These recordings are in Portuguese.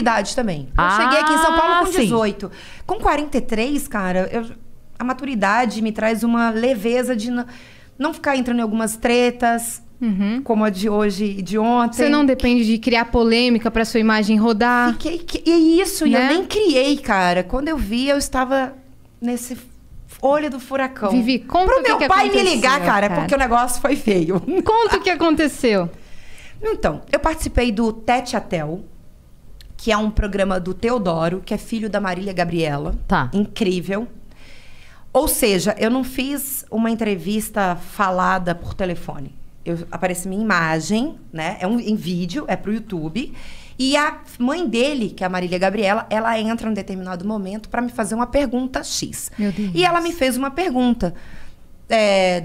idade também. Eu ah, cheguei aqui em São Paulo ah, com 18. Sim. Com 43, cara, eu, a maturidade me traz uma leveza de não, ficar entrando em algumas tretas. Uhum. Como a de hoje e de ontem. Você não depende de criar polêmica para sua imagem rodar. Fiquei, e é isso, né? e eu né? nem criei, cara. Quando eu vi, eu estava nesse olho do furacão. Vivi, conta Pro o meu que pai me ligar, cara, cara, porque o negócio foi feio. Conta o que aconteceu. Então, eu participei do Tete Atel, que é um programa do Teodoro, que é filho da Marília Gabriela. Tá. Incrível. Ou seja, eu não fiz uma entrevista falada por telefone. Eu, aparece minha imagem, né? É um, em vídeo, é pro YouTube. E a mãe dele, que é a Marília Gabriela, ela entra em determinado momento para me fazer uma pergunta X. Meu Deus. E ela me fez uma pergunta é,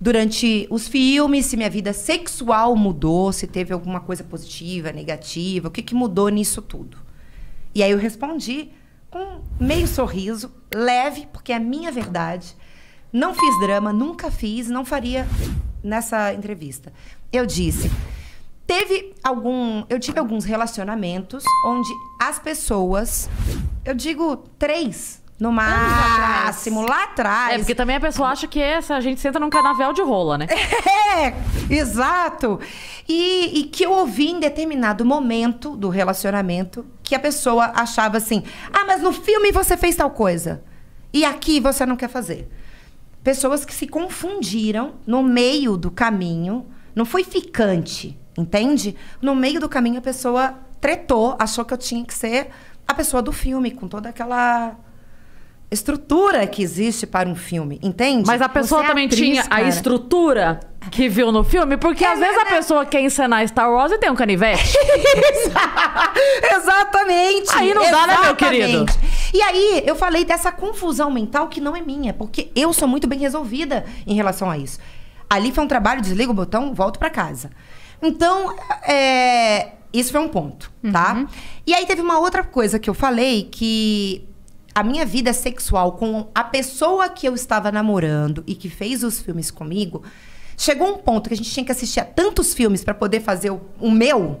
durante os filmes, se minha vida sexual mudou, se teve alguma coisa positiva, negativa, o que, que mudou nisso tudo. E aí eu respondi com meio sorriso, leve, porque é a minha verdade. Não fiz drama, nunca fiz, não faria nessa entrevista. Eu disse: teve algum. Eu tive alguns relacionamentos onde as pessoas. Eu digo três no máximo, lá atrás. É, porque também a pessoa acha que essa, a gente senta num canavial de rola, né? É, exato. E, e que eu ouvi em determinado momento do relacionamento que a pessoa achava assim: ah, mas no filme você fez tal coisa. E aqui você não quer fazer. Pessoas que se confundiram no meio do caminho. Não foi ficante, entende? No meio do caminho a pessoa tretou, achou que eu tinha que ser a pessoa do filme, com toda aquela estrutura que existe para um filme, entende? Mas a pessoa é também atriz, tinha cara. a estrutura que viu no filme, porque é, às vezes é, a pessoa quer encenar Star Wars e tem um canivete. Exatamente. Aí não Exatamente. dá, né, meu querido? E aí, eu falei dessa confusão mental que não é minha, porque eu sou muito bem resolvida em relação a isso. Ali foi um trabalho, desligo o botão, volto para casa. Então, é, isso foi um ponto, tá? Uhum. E aí teve uma outra coisa que eu falei que a minha vida sexual com a pessoa que eu estava namorando e que fez os filmes comigo, chegou um ponto que a gente tinha que assistir a tantos filmes para poder fazer o, o, meu,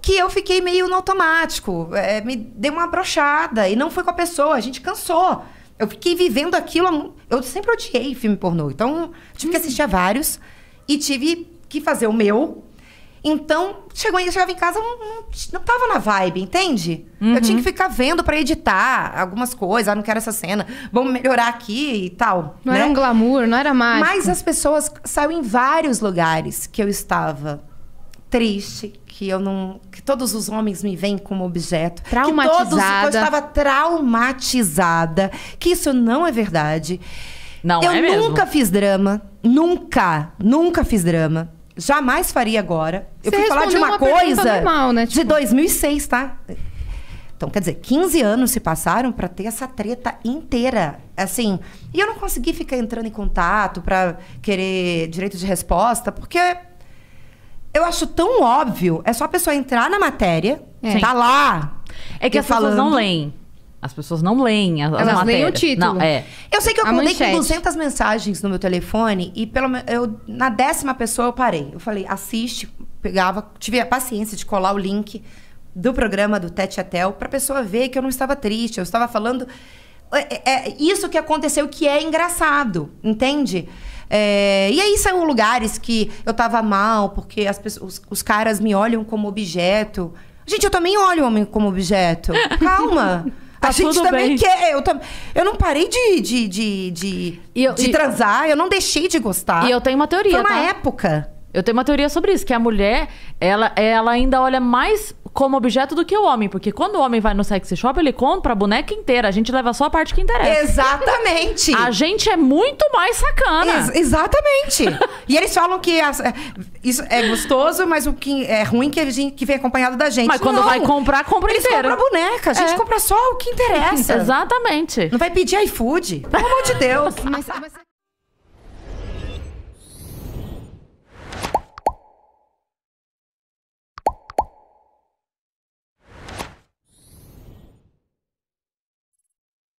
que eu fiquei meio no automático. É, me deu uma brochada e não foi com a pessoa, a gente cansou. Eu fiquei vivendo aquilo. Eu sempre odiei filme pornô. Então, tive hum. que uhum. assistir a vários e tive que fazer o meu então, chegou, eu chegava em casa, não, não, não tava na vibe, entende? Uhum. Eu tinha uhum. que ficar vendo para editar algumas coisas. Ah, não quero essa cena. Vamos melhorar aqui e tal. Não né? era um glamour, não era mais Mas as pessoas saiu em vários lugares que eu estava triste, que eu não, que todos os homens me veem como objeto, traumatizada. que todos eu estava traumatizada, que isso não é verdade. Não eu é nunca fiz drama, nunca, nunca fiz drama. Jamais faria agora. Eu Você fui falar de uma, uma coisa normal, né? tipo... de 2006, tá? Então, quer dizer, 15 anos se passaram para ter essa treta inteira. Assim, e eu não consegui ficar entrando em contato para querer direito de resposta, porque eu acho tão óbvio, é só a pessoa entrar na matéria, é. tá lá. É que as falando, pessoas não leem. As pessoas não leem as, as Elas leem o título. Não, é. Eu sei que eu a acordei com 200 mensagens no meu telefone e pelo eu na décima pessoa eu parei. Eu falei, assiste, pegava, tive a paciência de colar o link do programa do Tete Atel para pessoa ver que eu não estava triste, eu estava falando é, é, é isso que aconteceu que é engraçado, entende? É, e aí são lugares que eu tava mal, porque as pessoas, os, os caras me olham como objeto. Gente, eu também olho o homem como objeto. Calma. Tá a gente também bem. quer. Eu, tam... eu não parei de, de, de, de, eu, de e... transar, eu não deixei de gostar. E eu tenho uma teoria. Foi uma tá? época. Eu tenho uma teoria sobre isso, que a mulher, ela, ela ainda olha mais como objeto do que o homem. Porque quando o homem vai no sex shop, ele compra a boneca inteira. A gente leva só a parte que interessa. Exatamente. a gente é muito mais sacana. Ex exatamente. e eles falam que as, é, isso é gostoso, mas o que é ruim que, a gente, que vem acompanhado da gente. Mas quando Não. vai comprar, compra eles inteira. Eles compram a boneca. A gente é. compra só o que interessa. Exatamente. Não vai pedir iFood. Pelo amor de Deus. mas... mas...